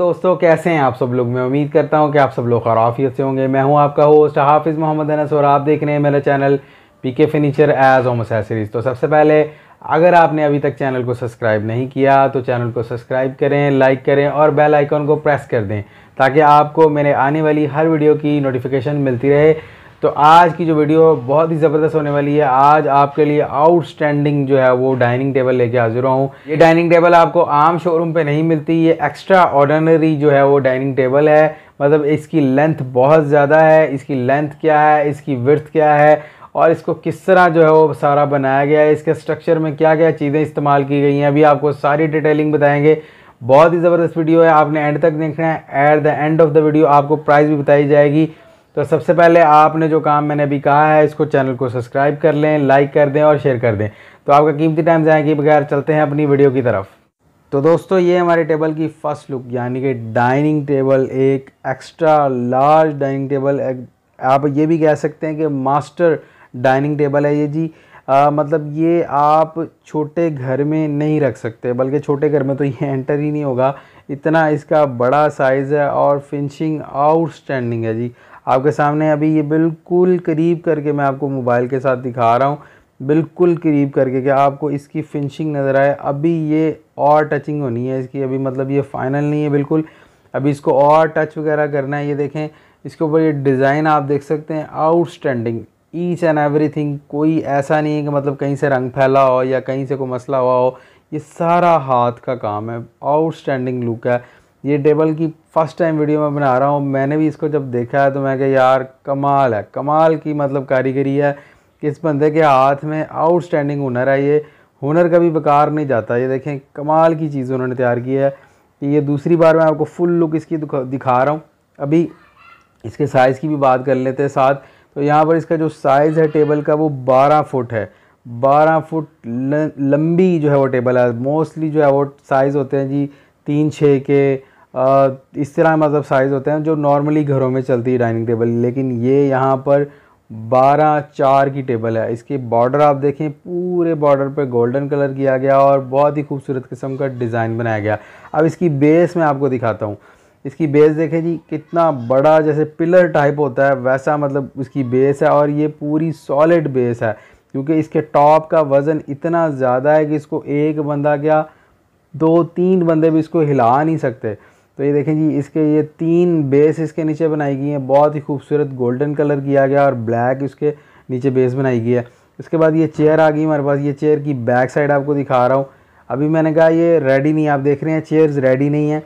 दोस्तों कैसे हैं आप सब लोग मैं उम्मीद करता हूं कि आप सब लोग खराफियत से होंगे मैं हूं आपका होस्ट हाफिज़ मोहम्मद अनस और आप देख रहे हैं मेरा चैनल पी के फर्नीचर एज होम एसेसरीज़ तो सबसे पहले अगर आपने अभी तक चैनल को सब्सक्राइब नहीं किया तो चैनल को सब्सक्राइब करें लाइक करें और बेल आइकॉन को प्रेस कर दें ताकि आपको मेरे आने वाली हर वीडियो की नोटिफिकेशन मिलती रहे तो आज की जो वीडियो बहुत ही ज़बरदस्त होने वाली है आज आपके लिए आउटस्टैंडिंग जो है वो डाइनिंग टेबल लेके हाजिर हुआ हूँ ये डाइनिंग टेबल आपको आम शोरूम पे नहीं मिलती ये एक्स्ट्रा ऑर्डनरी जो है वो डाइनिंग टेबल है मतलब इसकी लेंथ बहुत ज़्यादा है इसकी लेंथ क्या है इसकी विर्थ क्या है और इसको किस तरह जो है वो सारा बनाया गया है इसके स्ट्रक्चर में क्या क्या चीज़ें इस्तेमाल की गई हैं अभी आपको सारी डिटेलिंग बताएंगे बहुत ही ज़बरदस्त वीडियो है आपने एंड तक देखना है at the end of the video आपको प्राइस भी बताई जाएगी तो सबसे पहले आपने जो काम मैंने अभी कहा है इसको चैनल को सब्सक्राइब कर लें लाइक कर दें और शेयर कर दें तो आपका कीमती टाइम जाए कि बगैर चलते हैं अपनी वीडियो की तरफ तो दोस्तों ये हमारे टेबल की फ़र्स्ट लुक यानी कि डाइनिंग टेबल एक एक्स्ट्रा लार्ज डाइनिंग टेबल आप ये भी कह सकते हैं कि मास्टर डाइनिंग टेबल है ये जी आ, मतलब ये आप छोटे घर में नहीं रख सकते बल्कि छोटे घर में तो ये एंटर ही नहीं होगा इतना इसका बड़ा साइज़ है और फिनिशिंग आउटस्टैंडिंग है जी आपके सामने अभी ये बिल्कुल करीब करके मैं आपको मोबाइल के साथ दिखा रहा हूँ बिल्कुल करीब करके कि आपको इसकी फिनिशिंग नज़र आए अभी ये और टचिंग होनी है इसकी अभी मतलब ये फाइनल नहीं है बिल्कुल अभी इसको और टच वगैरह करना है ये देखें इसके ऊपर ये डिज़ाइन आप देख सकते हैं आउटस्टैंडिंग ईच एंड एवरीथिंग कोई ऐसा नहीं है कि मतलब कहीं से रंग फैला हो या कहीं से कोई मसला हुआ हो ये सारा हाथ का काम है आउटस्टैंडिंग लुक है ये टेबल की फर्स्ट टाइम वीडियो में बना रहा हूँ मैंने भी इसको जब देखा है तो मैं क्या यार कमाल है कमाल की मतलब कारीगरी है कि इस बंदे के हाथ में आउटस्टैंडिंग हुनर है ये हुनर कभी बेकार नहीं जाता ये देखें कमाल की चीज़ उन्होंने तैयार की है ये दूसरी बार मैं आपको फुल लुक इसकी दिखा रहा हूँ अभी इसके साइज़ की भी बात कर लेते हैं साथ तो यहाँ पर इसका जो साइज़ है टेबल का वो बारह फुट है बारह फुट लंबी जो है वो टेबल है मोस्टली जो है वो साइज़ होते हैं जी तीन छः के इस तरह मतलब साइज़ होते हैं जो नॉर्मली घरों में चलती है डाइनिंग टेबल लेकिन ये यहाँ पर बारह चार की टेबल है इसके बॉर्डर आप देखें पूरे बॉर्डर पर गोल्डन कलर किया गया और बहुत ही खूबसूरत किस्म का डिज़ाइन बनाया गया अब इसकी बेस मैं आपको दिखाता हूँ इसकी बेस देखें जी कितना बड़ा जैसे पिलर टाइप होता है वैसा मतलब इसकी बेस है और ये पूरी सॉलिड बेस है क्योंकि इसके टॉप का वज़न इतना ज़्यादा है कि इसको एक बंदा क्या दो तीन बंदे भी इसको हिला नहीं सकते तो ये देखें जी इसके ये तीन बेस इसके नीचे बनाई गई हैं बहुत ही खूबसूरत गोल्डन कलर किया गया और ब्लैक इसके नीचे बेस बनाई गई है इसके बाद ये चेयर आ गई हमारे पास ये चेयर की बैक साइड आपको दिखा रहा हूँ अभी मैंने कहा ये रेडी नहीं आप देख रहे हैं चेयर्स रेडी नहीं है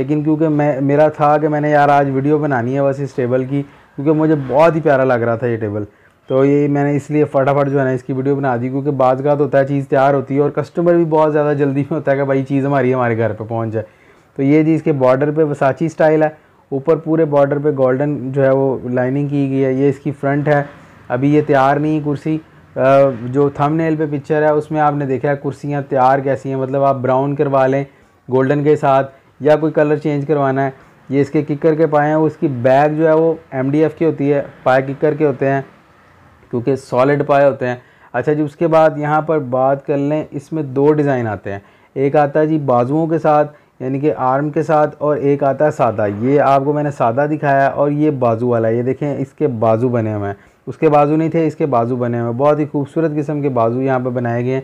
लेकिन क्योंकि मैं मेरा था कि मैंने यार आज वीडियो बनानी है बस इस टेबल की क्योंकि मुझे बहुत ही प्यारा लग रहा था ये टेबल तो ये मैंने इसलिए फटाफट जो है ना इसकी वीडियो बना दी क्योंकि तो होता है चीज़ तैयार होती है और कस्टमर भी बहुत ज़्यादा जल्दी में होता है कि भाई चीज़ हमारी हमारे घर पर पहुँच जाए तो ये जी इसके बॉर्डर पे वसाची स्टाइल है ऊपर पूरे बॉर्डर पे गोल्डन जो है वो लाइनिंग की गई है ये इसकी फ्रंट है अभी ये तैयार नहीं कुर्सी जो थंबनेल पे पिक्चर है उसमें आपने देखा है कुर्सियाँ तैयार कैसी हैं मतलब आप ब्राउन करवा लें गोल्डन के साथ या कोई कलर चेंज करवाना है ये इसके किकर के पाए हैं उसकी बैग जो है वो एम की होती है पाए किकर के होते हैं क्योंकि सॉलिड पाए होते हैं अच्छा जी उसके बाद यहाँ पर बात कर लें इसमें दो डिज़ाइन आते हैं एक आता है जी बाजुओं के साथ यानी कि आर्म के साथ और एक आता है सादा ये आपको मैंने सादा दिखाया और ये बाजू वाला ये देखें इसके बाजू बने हुए हैं उसके बाजू नहीं थे इसके बाजू बने हुए हैं बहुत ही खूबसूरत किस्म के बाजू यहाँ पर बनाए गए हैं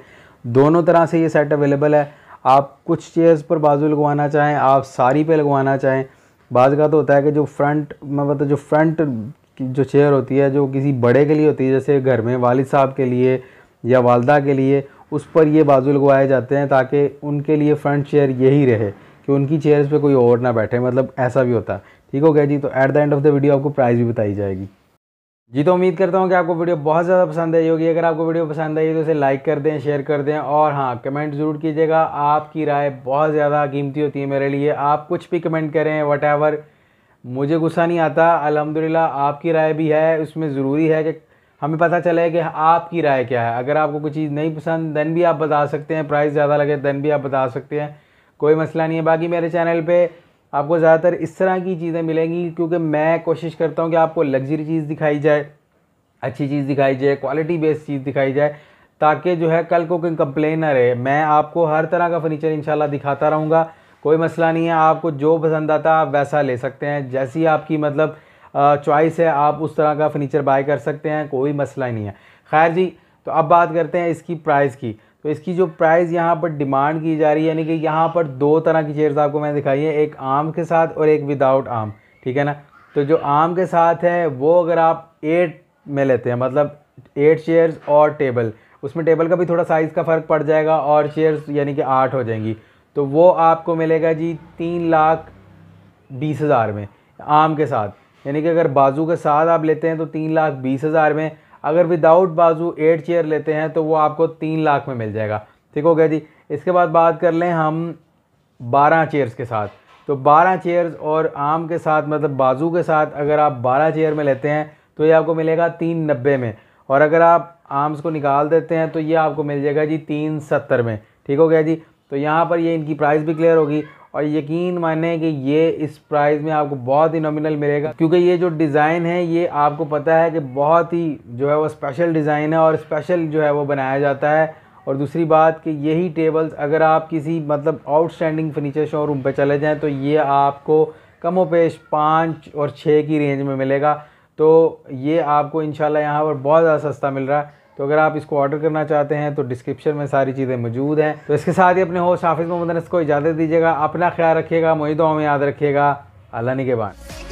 दोनों तरह से ये सेट अवेलेबल है आप कुछ चेयर्स पर बाजू लगवाना चाहें आप सारी पे लगवाना चाहें बाज का तो होता है कि जो फ्रंट मतलब जो फ्रंट जो चेयर होती है जो किसी बड़े के लिए होती है जैसे घर में वालिद साहब के लिए या वालदा के लिए उस पर ये बाजू लगवाए जाते हैं ताकि उनके लिए फ्रंट चेयर यही रहे कि उनकी चेयर्स पे कोई और ना बैठे मतलब ऐसा भी होता ठीक हो गया जी तो at the end of the video आपको प्राइस भी बताई जाएगी जी तो उम्मीद करता हूँ कि आपको वीडियो बहुत ज़्यादा पसंद आई होगी अगर आपको वीडियो पसंद आई तो इसे लाइक कर दें शेयर कर दें और हाँ कमेंट ज़रूर कीजिएगा आपकी राय बहुत ज़्यादा कीमती होती है मेरे लिए आप कुछ भी कमेंट करें वट मुझे गुस्सा नहीं आता अलहमदिल्ला आपकी राय भी है उसमें ज़रूरी है कि हमें पता चला है कि आपकी राय क्या है अगर आपको कोई चीज़ नहीं पसंद देन भी आप बता सकते हैं प्राइस ज़्यादा लगे देन भी आप बता सकते हैं कोई मसला नहीं है बाकी मेरे चैनल पे आपको ज़्यादातर इस तरह की चीज़ें मिलेंगी क्योंकि मैं कोशिश करता हूँ कि आपको लग्जरी चीज़ दिखाई जाए अच्छी चीज़ दिखाई जाए क्वालिटी बेस्ड चीज़ दिखाई जाए ताकि जो है कल को कोई कंप्लेन ना रहे मैं आपको हर तरह का फ़र्नीचर इंशाल्लाह दिखाता रहूँगा कोई मसला नहीं है आपको जो पसंद आता है आप वैसा ले सकते हैं जैसी आपकी मतलब चॉइस है आप उस तरह का फर्नीचर बाय कर सकते हैं कोई मसला ही नहीं है खैर जी तो अब बात करते हैं इसकी प्राइस की तो इसकी जो प्राइस यहाँ पर डिमांड की जा रही है यानी कि यहाँ पर दो तरह की चेयर्स आपको मैंने दिखाई है एक आम के साथ और एक विदाउट आम ठीक है ना तो जो आम के साथ है वो अगर आप एट में लेते हैं मतलब एट चेयर्स और टेबल उसमें टेबल का भी थोड़ा साइज़ का फ़र्क पड़ जाएगा और चेयर्स यानी कि आठ हो जाएंगी तो वो आपको मिलेगा जी तीन लाख बीस हज़ार में आम के साथ यानी कि अगर बाजू के साथ आप लेते हैं तो तीन लाख बीस हज़ार में अगर विदाउट बाजू एट चेयर लेते हैं तो वो आपको तीन लाख में मिल जाएगा ठीक हो गया जी इसके बाद बात कर लें हम बारह चेयर्स के साथ तो बारह चेयर्स और आम के साथ मतलब बाजू के साथ अगर आप बारह चेयर में लेते हैं तो ये आपको मिलेगा तीन नब्बे में और अगर आप आर्म्स को निकाल देते हैं तो ये आपको मिल जाएगा जी तीन सत्तर में ठीक हो गया जी तो यहाँ पर ये इनकी प्राइस भी क्लियर होगी और यकीन माने कि ये इस प्राइस में आपको बहुत ही नॉमिनल मिलेगा क्योंकि ये जो डिज़ाइन है ये आपको पता है कि बहुत ही जो है वो स्पेशल डिज़ाइन है और स्पेशल जो है वो बनाया जाता है और दूसरी बात कि यही टेबल्स अगर आप किसी मतलब आउटस्टैंडिंग फर्नीचर शोरूम पर चले जाएँ तो ये आपको कम व पेश पाँच और छः की रेंज में मिलेगा तो ये आपको इन यहाँ पर बहुत ज़्यादा सस्ता मिल रहा है तो अगर आप इसको ऑर्डर करना चाहते हैं तो डिस्क्रिप्शन में सारी चीज़ें मौजूद हैं तो इसके साथ ही अपने होस्ट हाफिज़ मोहम्मद को इजाज़त दीजिएगा अपना ख्याल रखिएगा मोहिदों में याद रखिएगा अल्लाह के बाद